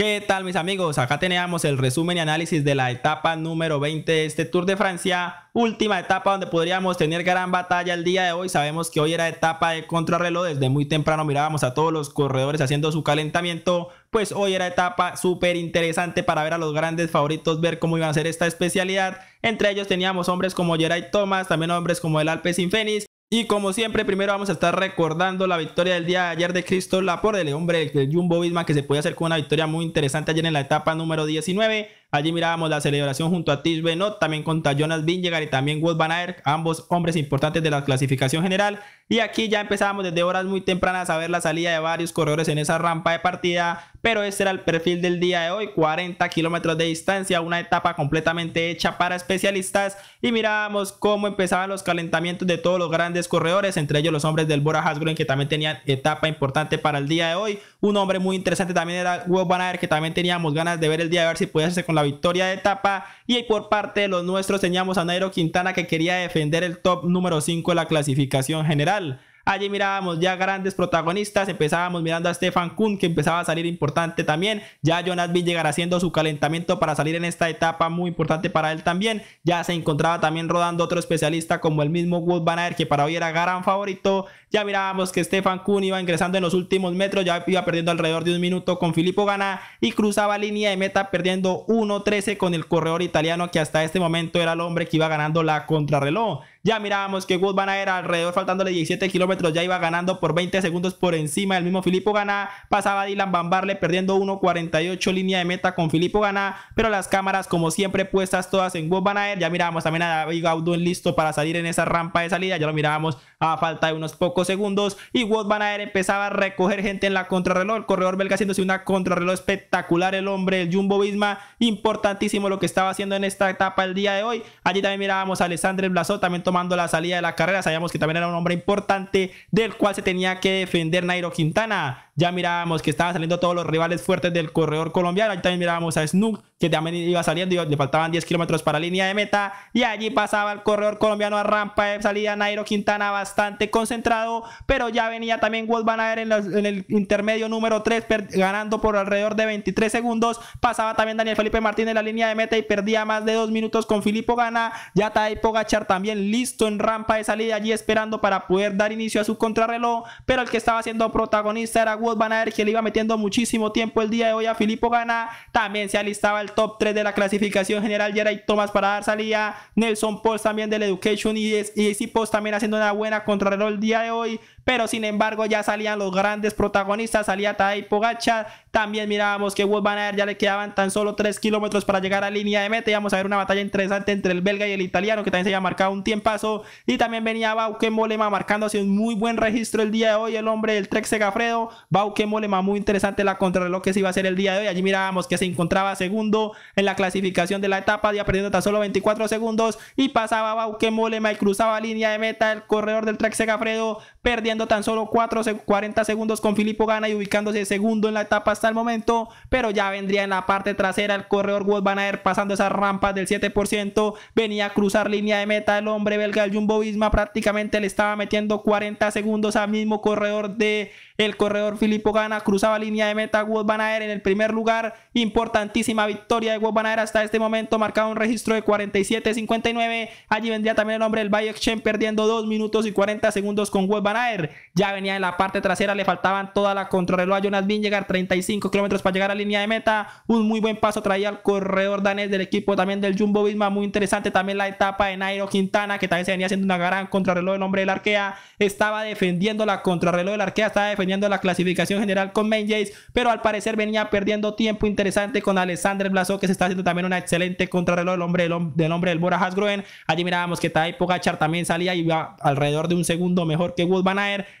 ¿Qué tal mis amigos? Acá teníamos el resumen y análisis de la etapa número 20 de este Tour de Francia, última etapa donde podríamos tener gran batalla el día de hoy. Sabemos que hoy era etapa de contrarreloj, desde muy temprano mirábamos a todos los corredores haciendo su calentamiento, pues hoy era etapa súper interesante para ver a los grandes favoritos, ver cómo iban a ser esta especialidad. Entre ellos teníamos hombres como Gerard Thomas, también hombres como el Alpes Fénix, y como siempre, primero vamos a estar recordando la victoria del día de ayer de Cristo Laporte, el hombre del Jumbo Visma, que se puede hacer con una victoria muy interesante ayer en la etapa número 19. Allí mirábamos la celebración junto a Tish Benot, también contra Jonas Vingegaard y también Wolf Van Aert, ambos hombres importantes de la clasificación general. Y aquí ya empezábamos desde horas muy tempranas a ver la salida de varios corredores en esa rampa de partida, pero este era el perfil del día de hoy, 40 kilómetros de distancia, una etapa completamente hecha para especialistas y mirábamos cómo empezaban los calentamientos de todos los grandes corredores, entre ellos los hombres del Bora Hasgren que también tenían etapa importante para el día de hoy, un hombre muy interesante también era Wout Van que también teníamos ganas de ver el día de ver si podía hacerse con la victoria de etapa y por parte de los nuestros teníamos a Nairo Quintana que quería defender el top número 5 de la clasificación general Allí mirábamos ya grandes protagonistas, empezábamos mirando a Stefan Kuhn que empezaba a salir importante también, ya Jonas llegará haciendo su calentamiento para salir en esta etapa muy importante para él también, ya se encontraba también rodando otro especialista como el mismo Wood Van que para hoy era gran favorito, ya mirábamos que Stefan Kuhn iba ingresando en los últimos metros, ya iba perdiendo alrededor de un minuto con Filippo Gana y cruzaba línea de meta perdiendo 1.13 con el corredor italiano que hasta este momento era el hombre que iba ganando la contrarreloj. Ya mirábamos que Wood Van alrededor faltándole 17 kilómetros, ya iba ganando por 20 segundos por encima del mismo Filippo Ganá. Pasaba Dylan Bambarle perdiendo 1.48 línea de meta con Filippo Ganá, pero las cámaras como siempre puestas todas en Wood Van Ya mirábamos también a David en listo para salir en esa rampa de salida, ya lo mirábamos a falta de unos pocos segundos y Wood Van empezaba a recoger gente en la contrarreloj, corredor belga haciéndose una contrarreloj espectacular el hombre, el Jumbo Visma, importantísimo lo que estaba haciendo en esta etapa el día de hoy. Allí también mirábamos a Alessandre Blasot, también tomando la salida de la carrera. Sabíamos que también era un hombre importante del cual se tenía que defender Nairo Quintana ya mirábamos que estaban saliendo todos los rivales fuertes del corredor colombiano. Ahí también mirábamos a Snook, que también iba saliendo y le faltaban 10 kilómetros para la línea de meta. Y allí pasaba el corredor colombiano a rampa de salida. Nairo Quintana bastante concentrado, pero ya venía también Wolf Van en, el intermedio número 3, ganando por alrededor de 23 segundos. Pasaba también Daniel Felipe Martínez en la línea de meta y perdía más de 2 minutos con Filippo Gana. Ya Tadej Pogachar también listo en rampa de salida, allí esperando para poder dar inicio a su contrarreloj. Pero el que estaba siendo protagonista era van a ver que le iba metiendo muchísimo tiempo el día de hoy a Filippo Gana. También se alistaba el top 3 de la clasificación general. Jerry Thomas para dar salida. Nelson Post también del Education y, y Post también haciendo una buena contrarreloj el día de hoy. Pero sin embargo, ya salían los grandes protagonistas, salía Tadej Pogacha. También mirábamos que Wood Van Aert ya le quedaban tan solo 3 kilómetros para llegar a línea de meta. Y vamos a ver una batalla interesante entre el belga y el italiano, que también se había marcado un tiempazo. Y también venía Bauke Molema marcándose un muy buen registro el día de hoy, el hombre del Trek Segafredo. Bauke Molema, muy interesante la contrarreloj que se iba a hacer el día de hoy. Allí mirábamos que se encontraba segundo en la clasificación de la etapa, ya perdiendo tan solo 24 segundos. Y pasaba Bauke Molema y cruzaba línea de meta el corredor del Trek Segafredo, perdiendo tan solo 4, 40 segundos con Filippo Gana y ubicándose segundo en la etapa hasta el momento, pero ya vendría en la parte trasera el corredor Wood Van Aert pasando esas rampas del 7%, venía a cruzar línea de meta el hombre belga, el Jumbo Visma prácticamente le estaba metiendo 40 segundos al mismo corredor de el corredor Filippo Gana cruzaba línea de meta. Wolf Van en el primer lugar. Importantísima victoria de Wolf Van hasta este momento. Marcaba un registro de 47-59. Allí vendría también el hombre del Bayek Chen perdiendo 2 minutos y 40 segundos con Wolf Van Ya venía en la parte trasera. Le faltaban toda la contrarreloj a Jonas Llegar 35 kilómetros para llegar a línea de meta. Un muy buen paso traía al corredor danés del equipo también del Jumbo Visma. Muy interesante también la etapa de Nairo Quintana que también se venía haciendo una gran contrarreloj. del hombre del Arkea estaba defendiendo la contrarreloj del Arquea. Estaba defendiendo la clasificación general con Main Jace, pero al parecer venía perdiendo tiempo interesante con Alexander Blasó, que se está haciendo también una excelente contrarreloj del hombre del, hombre del Bora Hasgroen. Allí mirábamos que Tai Pogachar también salía y iba alrededor de un segundo mejor que Wood Van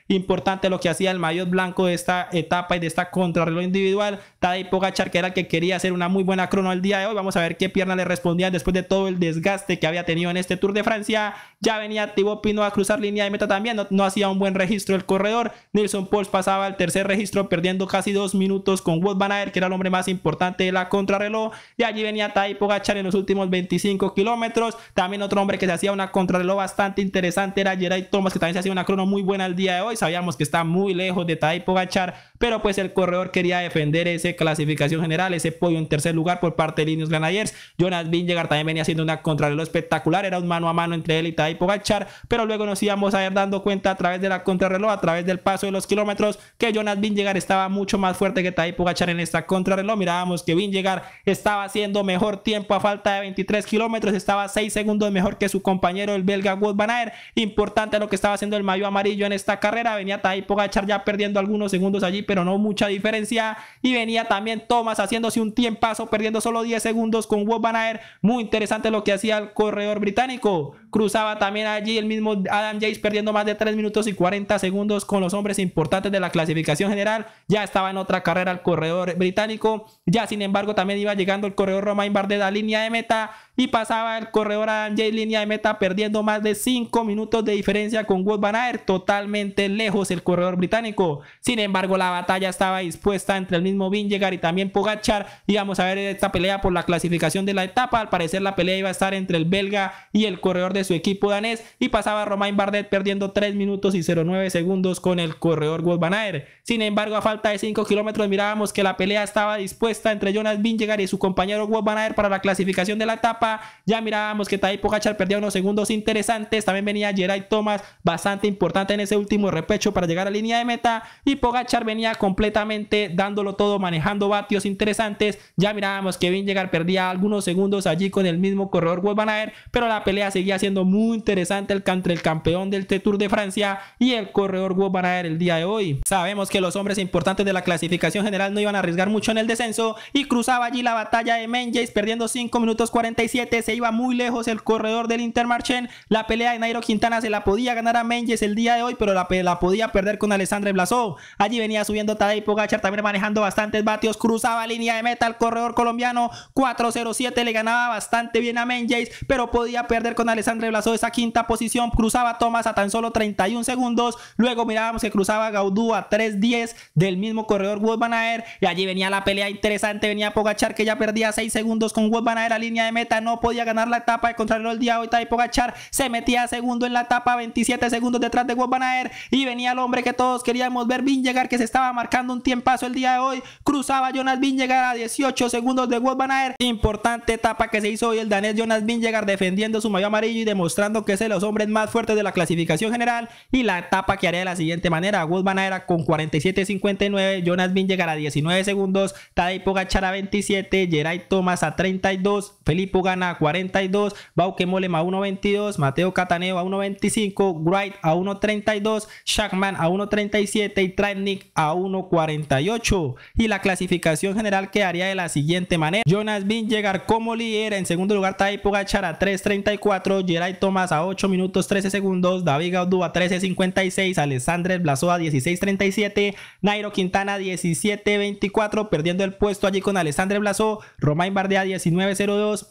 Importante lo que hacía el mayor blanco de esta etapa y de esta contrarreloj individual. Tadej Pogachar, que era el que quería hacer una muy buena crono el día de hoy. Vamos a ver qué pierna le respondía después de todo el desgaste que había tenido en este Tour de Francia. Ya venía Thibaut Pino a cruzar línea de meta también. No, hacía un buen registro el corredor. Nilson para pasaba el tercer registro perdiendo casi dos minutos con Wood Van que era el hombre más importante de la contrarreloj. Y allí venía Tai Pogachar en los últimos 25 kilómetros. También otro hombre que se hacía una contrarreloj bastante interesante era Jeray Thomas, que también se hacía una crono muy buena el día de hoy. Sabíamos que está muy lejos de Tai Pogachar, pero pues el corredor quería defender ese clasificación general, ese pollo en tercer lugar por parte de Linus Granayers. Jonas Vingegaard también venía haciendo una contrarreloj espectacular, era un mano a mano entre él y Taipo Pogachar, pero luego nos íbamos a ir dando cuenta a través de la contrarreloj, a través del paso de los kilómetros que Jonas Vingegaard estaba mucho más fuerte que Tai Gachar en esta contrarreloj. Mirábamos que Vingegaard estaba haciendo mejor tiempo a falta de 23 kilómetros, estaba 6 segundos mejor que su compañero el belga Wout van Aert. Importante lo que estaba haciendo el mayo amarillo en esta carrera. Venía Tai Gachar ya perdiendo algunos segundos allí, pero no mucha diferencia. Y venía también Thomas haciéndose un tiempazo, perdiendo solo 10 segundos con Wout van Aert. Muy interesante lo que hacía el corredor británico. Cruzaba también allí el mismo Adam Jace perdiendo más de 3 minutos y 40 segundos con los hombres importantes de la clasificación general. Ya estaba en otra carrera el corredor británico. Ya sin embargo también iba llegando el corredor Romain Bardet a línea de meta y pasaba el corredor a Jay línea de meta perdiendo más de 5 minutos de diferencia con Wout Van Aert, totalmente lejos el corredor británico. Sin embargo, la batalla estaba dispuesta entre el mismo Vingegaard y también Pogachar y vamos a ver esta pelea por la clasificación de la etapa. Al parecer la pelea iba a estar entre el belga y el corredor de su equipo danés y pasaba Romain Bardet perdiendo 3 minutos y 09 segundos con el corredor Wout Van Aert. Sin embargo, a falta de 5 kilómetros mirábamos que la pelea estaba dispuesta entre Jonas Vingegaard y su compañero Wout Van Aert para la clasificación de la etapa ya mirábamos que Tai Pogachar perdía unos segundos interesantes. También venía Gerard Thomas, bastante importante en ese último repecho para llegar a la línea de meta. Y Pogachar venía completamente dándolo todo, manejando vatios interesantes. Ya mirábamos que Vin llegar perdía algunos segundos allí con el mismo corredor Aert. pero la pelea seguía siendo muy interesante entre el campeón del T-Tour de Francia y el corredor Aert el día de hoy. Sabemos que los hombres importantes de la clasificación general no iban a arriesgar mucho en el descenso y cruzaba allí la batalla de Menjays perdiendo 5 minutos 45 se iba muy lejos el corredor del Intermarchen La pelea de Nairo Quintana se la podía ganar a Menges el día de hoy, pero la, podía perder con Alessandre Blasov. Allí venía subiendo Tadej Pogachar, también manejando bastantes vatios. Cruzaba línea de meta el corredor colombiano. 4-0-7 le ganaba bastante bien a Menges, pero podía perder con Alessandre Blasov esa quinta posición. Cruzaba Thomas a tan solo 31 segundos. Luego mirábamos que cruzaba Gaudú a 3-10 del mismo corredor Wout Van Y allí venía la pelea interesante. Venía Pogachar que ya perdía 6 segundos con Wout Van a línea de meta no podía ganar la etapa de contrarreloj el día de hoy. Tadej Pogachar se metía segundo en la etapa, 27 segundos detrás de Aert Y venía el hombre que todos queríamos ver, llegar, que se estaba marcando un tiempazo el día de hoy. Cruzaba Jonas llegar a 18 segundos de Aert, Importante etapa que se hizo hoy el danés Jonas llegar defendiendo su mayo amarillo y demostrando que es de los hombres más fuertes de la clasificación general. Y la etapa que haría de la siguiente manera: Aert con 47.59, Jonas llegar a 19 segundos, Tadej Pogachar a 27, Geray Thomas a 32, Felipe a 42, Bauke a 1.22, Mateo Cataneo a 1.25, Wright a 1.32, Shackman a 1.37 y Tratnik a 1.48. Y la clasificación general quedaría de la siguiente manera. Jonas Bin llegar como líder, en segundo lugar Taipo Gachar a 3.34, Geray Thomas a 8 minutos 13 segundos, David Gaudú a 13.56, Alessandre Blasó a 16.37, Nairo Quintana 17.24, perdiendo el puesto allí con Alessandre Blasó, Romain Bardet a 19.02,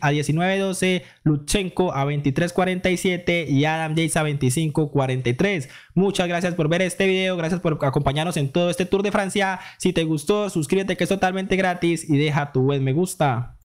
a 1912 Lutsenko a 2347 y Adam Yates a 2543. Muchas gracias por ver este video, gracias por acompañarnos en todo este Tour de Francia. Si te gustó, suscríbete que es totalmente gratis y deja tu buen me gusta.